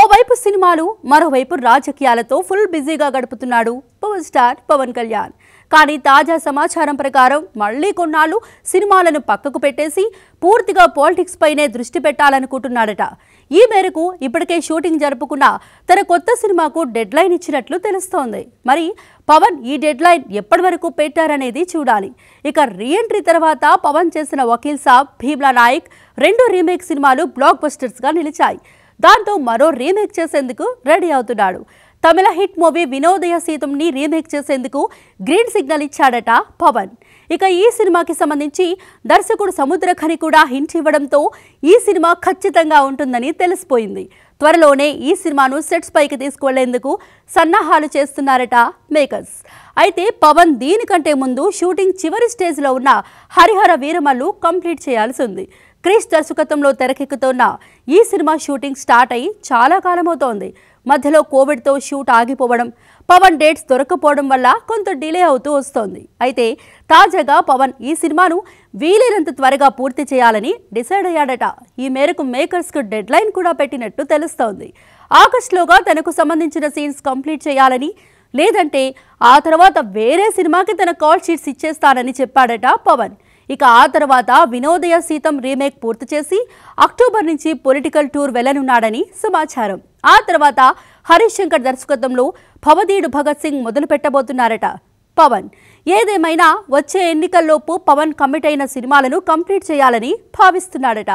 ఓవైపు సినిమాలు మరోవైపు రాజకీయాలతో ఫుల్ బిజీగా గడుపుతున్నాడు పవర్ స్టార్ పవన్ కళ్యాణ్ కానీ తాజా సమాచారం ప్రకారం మళ్లీ కొన్నాళ్ళు సినిమాలను పక్కకు పెట్టేసి పూర్తిగా పాలిటిక్స్ పైనే దృష్టి పెట్టాలనుకుంటున్నాడట ఈ మేరకు ఇప్పటికే షూటింగ్ జరుపుకున్న తన కొత్త సినిమాకు డెడ్ లైన్ ఇచ్చినట్లు తెలుస్తోంది మరి పవన్ ఈ డెడ్ లైన్ ఎప్పటి వరకు పెట్టారనేది చూడాలి ఇక రీఎంట్రీ తర్వాత పవన్ చేసిన వకీల్ సాబ్ భీమ్లా నాయక్ రెండు రీమేక్ సినిమాలు బ్లాక్ బస్టర్స్గా నిలిచాయి దాంతో మరో రీమేక్ చేసేందుకు రెడీ అవుతున్నాడు తమిళ హిట్ మూవీ వినోదయ సీతంని రీమేక్ చేసేందుకు గ్రీన్ సిగ్నల్ ఇచ్చాడట పవన్ ఇక ఈ సినిమాకి సంబంధించి దర్శకుడు సముద్రఖని కూడా హింట్ ఇవ్వడంతో ఈ సినిమా ఖచ్చితంగా ఉంటుందని తెలిసిపోయింది త్వరలోనే ఈ సినిమాను సెట్స్ పైకి తీసుకువెళ్లేందుకు సన్నాహాలు చేస్తున్నారట మేకర్స్ అయితే పవన్ దీనికంటే ముందు షూటింగ్ చివరి స్టేజ్లో ఉన్న హరిహర వీరమల్లు కంప్లీట్ చేయాల్సి ఉంది క్రిష్ దర్శకత్వంలో తెరకెక్కుతున్న ఈ సినిమా షూటింగ్ స్టార్ట్ అయ్యి చాలా కాలమవుతోంది మధ్యలో కోవిడ్తో షూట్ ఆగిపోవడం పవన్ డేట్స్ దొరకపోవడం వల్ల కొంత డిలే అవుతూ వస్తోంది అయితే తాజాగా పవన్ ఈ సినిమాను వీలైనంత త్వరగా పూర్తి చేయాలని డిసైడ్ అయ్యాడట ఈ మేరకు మేకర్స్కు డెడ్లైన్ కూడా పెట్టినట్టు తెలుస్తోంది ఆగస్టులోగా తనకు సంబంధించిన సీన్స్ కంప్లీట్ చేయాలని లేదంటే ఆ తర్వాత వేరే సినిమాకి తన కాల్ షీట్స్ ఇచ్చేస్తానని చెప్పాడట పవన్ ఇక ఆ తర్వాత వినోదయ సీతం రీమేక్ పూర్తి చేసి అక్టోబర్ నుంచి పొలిటికల్ టూర్ వెళ్లనున్నాడని సమాచారం ఆ తర్వాత హరీష్ శంకర్ దర్శకత్వంలో భవదీడు భగత్ సింగ్ మొదలు పెట్టబోతున్నారట పవన్ ఏదేమైనా వచ్చే ఎన్నికల్లోపు పవన్ కమిట్ అయిన సినిమాలను కంప్లీట్ చేయాలని భావిస్తున్నాడట